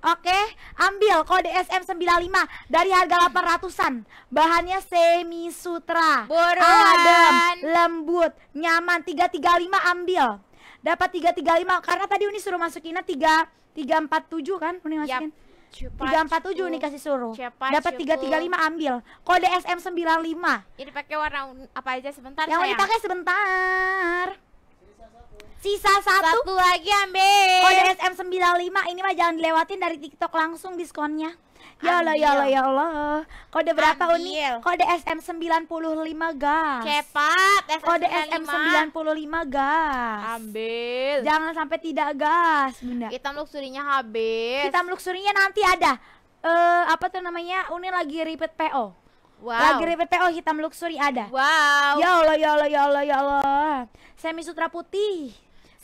Oke, okay, ambil kode SM95 dari harga 800-an. Bahannya semi sutra. Buruan. Adem, lembut, nyaman. 335 ambil. Dapat 335 karena tadi Uni suruh masukinnya 3 347 kan Uni masukin. Yep. Nah, tiga empat tujuh kan nih kasih suruh. Dapat 335 ambil. Kode SM 95 Ini pakai warna apa aja sebentar. Yang sayang. dipakai sebentar. Sisa satu. Satu lagi ambil. Kode SM95 ini mah jangan dilewatin dari TikTok langsung diskonnya. Ya Allah, ya Allah, ya Allah. Kode berapa Ambil. Uni? Kode SM95, gas. Cepat, SM95. Kode SM95, gas. Ambil. Jangan sampai tidak gas, Bunda. Hitam luxurinya habis. kita luxurinya nanti ada. Eh, uh, apa tuh namanya? Uni lagi ribet PO. Wow. Lagi ribet PO hitam luxury ada. Wow. Ya Allah, ya Allah, ya Allah, ya Allah. Semi sutra putih.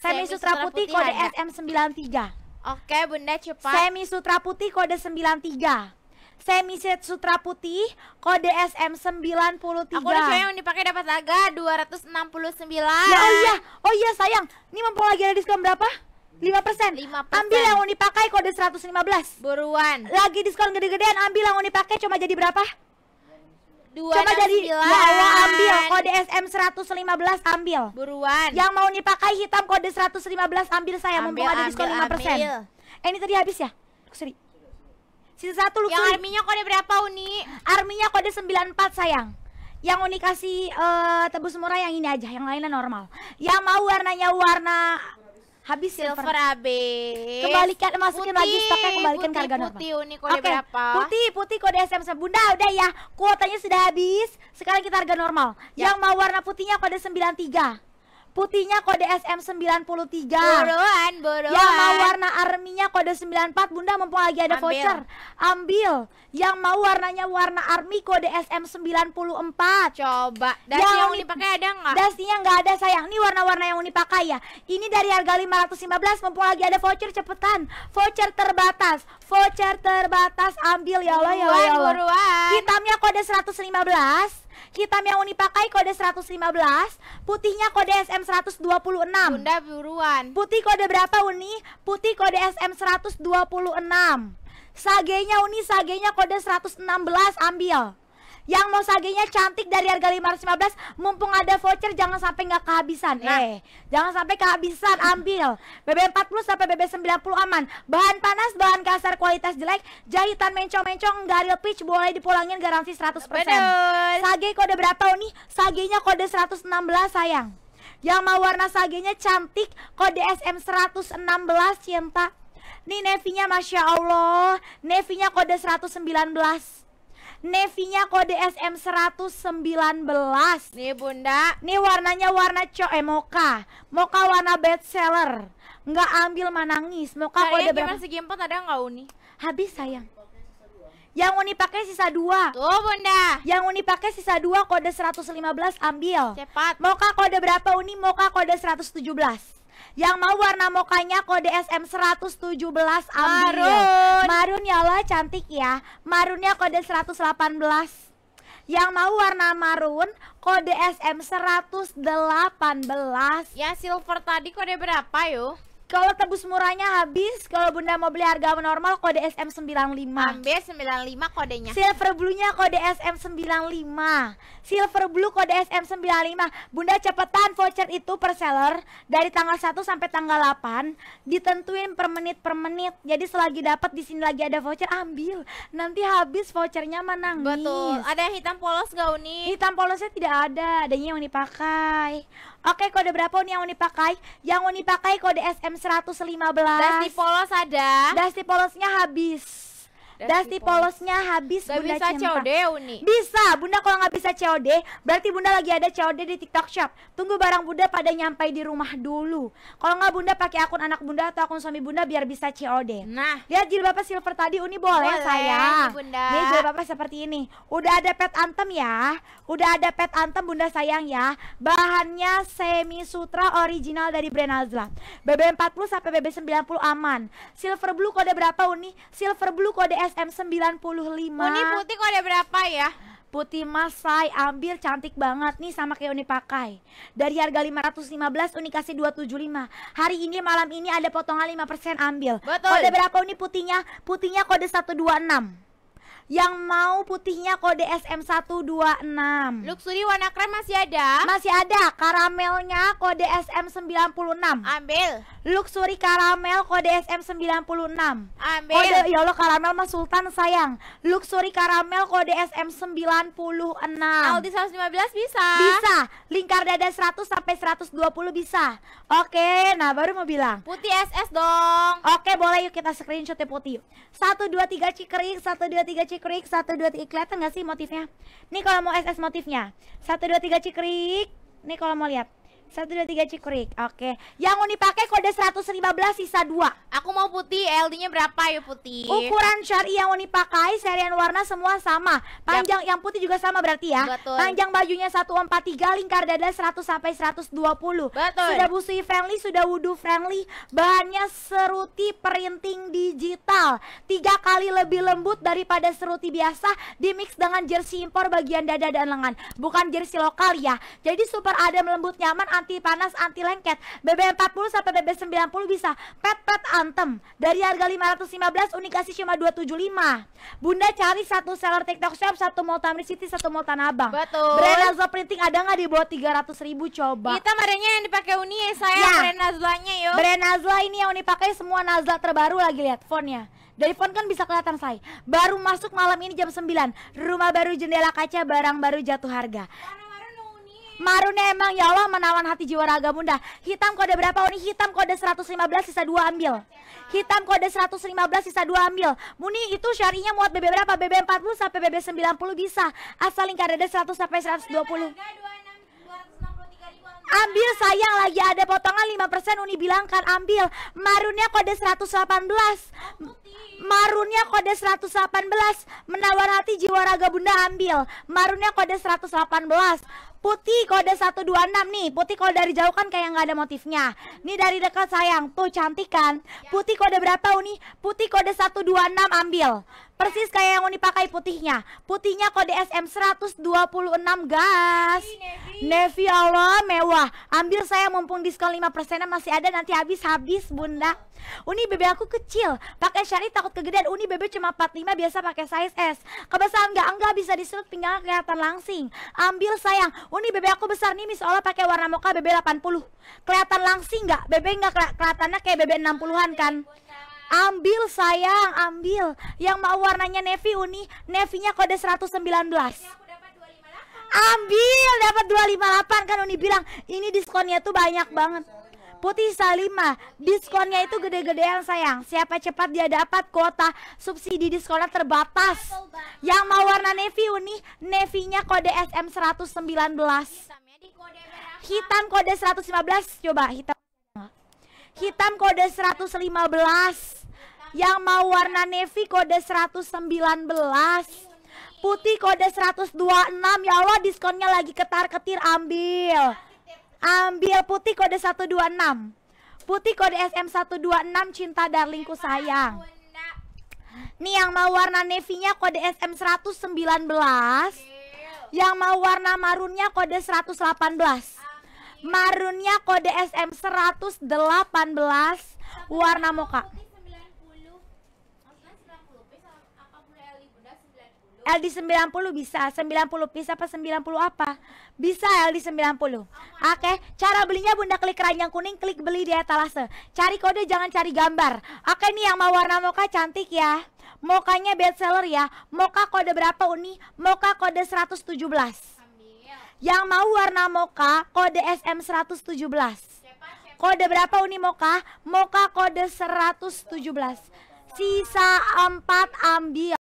Semi Sutra Putih, kode ada. SM93. Oke, Bunda cepat. Semi Sutra Putih kode 93. Semi set sutra putih kode SM93. Aku udah yang dipakai dapat laga 269. Ya oh iya, oh iya sayang. Ini mampu lagi ada diskon berapa? 5%. 5%. Ambil yang mau dipakai kode 115. Buruan. Lagi diskon gede-gedean, ambil yang mau dipakai cuma jadi berapa? Dua Coba jadi ya ambil kode SM 115 ambil. Buruan. Yang mau dipakai hitam kode 115 ambil saya ambil, mumpung ambil, ada diskon lima 5%. Ambil. Eh ini tadi habis ya? Luxury Sisa satu Luxury Yang arminya kode berapa Uni? Arminya kode 94 sayang yang Uni kasih uh, tebus murah yang ini aja, yang lainnya normal. Yang mau warnanya warna habis silver, silver habis kembalikan masukin putih, lagi stoknya kembalikan putih, harga normal putih unik kode okay. berapa putih putih kode SMS bunda udah ya kuotanya sudah habis sekarang kita harga normal ya. yang mau warna putihnya kode 93 Putihnya kode SM93 Buruan, buruan Yang mau warna arminya kode 94 Bunda mumpung lagi ada Ambil. voucher Ambil Yang mau warnanya warna army kode SM94 Coba Dasi yang, yang dipakai ada nggak? Dasinya nggak ada sayang Ini warna-warna yang dipakai ya Ini dari harga 515 Mumpung lagi ada voucher cepetan Voucher terbatas Voucher terbatas Ambil ya Allah ya Allah, ya Buruan, Buruan Hitamnya kode 115 Hitam yang Uni pakai kode 115, putihnya kode SM 126. Bunda buruan. Putih kode berapa Uni? Putih kode SM 126. Sagenya Uni, sagenya kode 116 ambil. Yang mau saginya cantik dari harga 515 Mumpung ada voucher jangan sampai nggak kehabisan nah. Eh jangan sampai kehabisan ambil BB40 sampai BB90 aman Bahan panas, bahan kasar, kualitas jelek Jahitan mencong-mencong, nggak real pitch Boleh dipulangin garansi 100% Bener. Sage kode berapa nih? Sagenya kode 116 sayang yang mau warna sagenya cantik kode SM116 cinta Nih Nevinya Masya Allah Nevinya kode 119 Nevinya kode SM119 Nih bunda Nih warnanya warna co eh Moka Mocha warna seller Nggak ambil manangis Mocha nah, kode berapa? segi empat ada nggak Uni? Habis sayang yang Uni pakai sisa dua. Tuh, Bunda. Yang Uni pakai sisa dua kode 115 ambil. Cepat. Moka kode berapa Uni? Moka kode 117. Yang mau warna mukanya kode SM117 Ambil. Marun. Marun ya Allah cantik ya. Marunnya kode 118. Yang mau warna marun kode SM 118. Ya silver tadi kode berapa yuk? Kalau tebus murahnya habis, kalau Bunda mau beli harga normal kode SM95. Ambil 95 kodenya. Silver blue-nya kode SM95. Silver blue kode SM95. Bunda cepetan voucher itu per seller dari tanggal 1 sampai tanggal 8 ditentuin per menit per menit. Jadi selagi dapat di sini lagi ada voucher ambil. Nanti habis vouchernya menang. Betul. Ada yang hitam polos gak Uni? Hitam polosnya tidak ada, adanya yang dipakai. pakai. Oke, kode berapa Uni yang Uni pakai? Yang Uni pakai kode SM 115. Dusty polos ada. Dusty polosnya habis. Dasti polosnya habis gak Bunda bisa cinta. COD Uni. Bisa, Bunda kalau nggak bisa COD, berarti Bunda lagi ada COD di TikTok Shop. Tunggu barang Bunda pada nyampai di rumah dulu. Kalau nggak Bunda pakai akun anak Bunda atau akun suami Bunda biar bisa COD. Nah, lihat jilbabnya silver tadi Uni boleh, boleh saya Bunda. Nih jilbabnya seperti ini. Udah ada pet antem ya. Udah ada pet antem Bunda sayang ya. Bahannya semi sutra original dari brand Azla. BB40 sampai BB90 aman. Silver blue kode berapa Uni? Silver blue kode SM95 oh, Ini putih kok ada berapa ya? Putih masai ambil cantik banget nih sama kayak Uni pakai Dari harga 515 Uni kasih 275 Hari ini malam ini ada potongan 5% ambil Betul Kode berapa Uni putihnya? Putihnya kode 126 yang mau putihnya kode SM126 Luxury warna krem masih ada? Masih ada, karamelnya kode SM96 Ambil Luxury karamel kode SM96 Ambil Kode, ya Allah karamel mas Sultan sayang Luxury karamel kode SM96 Aldi 115 bisa? Bisa, lingkar dada 100 sampai 120 bisa Oke, nah baru mau bilang Putih SS dong Oke boleh yuk kita screenshot ya putih 1, 2, 3 cikering 1, 2, 3 cikering Cikrik. Satu, dua, tiga. Kelihatan nggak sih motifnya? Nih kalau mau SS motifnya. Satu, dua, tiga Cikrik. Nih kalau mau lihat. Satu dua tiga cikurik. Oke. Yang mau dipakai kode 115 sisa dua. Aku mau putih. LD-nya berapa ya putih? Ukuran syari yang mau dipakai serian warna semua sama. Panjang yang putih juga sama berarti ya. Panjang bajunya satu empat tiga. lingkar dada 100 sampai 120. Betul. Sudah busui friendly, sudah wudu friendly. Bahannya seruti printing digital. Tiga kali lebih lembut daripada seruti biasa. Dimix dengan jersey impor bagian dada dan lengan. Bukan jersey lokal ya. Jadi super adem lembut nyaman anti panas, anti lengket. BB40 sampai BB90 bisa. Pet pet antem. Dari harga 515 unikasi kasih cuma 275. Bunda cari satu seller TikTok shop, satu mau Tamrin City, satu mau Tanah Abang. Betul. Brand Azwa printing ada nggak di bawah 300 ribu coba? Kita mereknya yang dipakai Uni ya saya, ya. brand yo. Brand Nazla ini yang Uni pakai semua Nazla terbaru lagi lihat fontnya. Dari font kan bisa kelihatan saya. Baru masuk malam ini jam 9. Rumah baru jendela kaca, barang baru jatuh harga. Marunnya emang ya Allah menawan hati jiwa raga bunda. Hitam kode berapa Uni? Hitam kode 115 sisa 2 ambil. Hitam kode 115 sisa 2 ambil. Muni itu syarinya muat BB berapa? BB 40 sampai BB 90 bisa. Asal lingkar dada 100 sampai 120. Ambil sayang lagi ada potongan 5% Uni bilangkan ambil Marunnya kode 118 Marunnya kode 118 Menawar hati jiwa raga bunda ambil Marunnya kode 118 Putih kode 126 nih Putih kalau dari jauh kan kayak nggak ada motifnya Ini dari dekat sayang Tuh cantik kan Putih kode berapa Uni? Putih kode 126 ambil Persis kayak yang Uni pakai putihnya. Putihnya kode SM126, guys. Nevi ya Allah mewah. Ambil saya mumpung diskon 5% masih ada nanti habis-habis, Bunda. Uni bebe aku kecil, pakai syari takut kegedean. Uni bebe cuma 45 biasa pakai size S. Kebesaran enggak? Enggak bisa diserut pinggang kelihatan langsing. Ambil sayang. Uni bebe aku besar nih misalnya pakai warna moka bebe 80. Kelihatan langsing nggak? Bebe nggak kelihatannya kayak bebe 60-an kan? Ambil sayang, ambil Yang mau warnanya navy uni Navy-nya kode 119 Ambil dapat 258 kan Uni bilang ini diskonnya tuh banyak banget Putih Salima diskonnya itu gede-gedean sayang Siapa cepat dia dapat kuota subsidi diskonnya terbatas Yang mau warna navy Uni Navy-nya kode SM119 Hitam kode 115 coba hitam Hitam kode 115 yang mau warna navy kode 119 Putih kode 126 Ya Allah diskonnya lagi ketar-ketir Ambil Ambil putih kode 126 Putih kode SM126 Cinta darlingku sayang Nih yang mau warna navy-nya kode SM119 Yang mau warna marunnya kode 118 Marunnya kode SM118 Warna moka LD 90 bisa 90 piece apa 90 apa bisa LD 90 oke okay. cara belinya bunda klik keranjang kuning klik beli di etalase cari kode jangan cari gambar oke okay, nih yang mau warna moka cantik ya mokanya best seller ya Moka kode berapa uni Moka kode 117 yang mau warna moka kode SM 117 kode berapa uni moka? Moka kode 117 sisa 4 ambil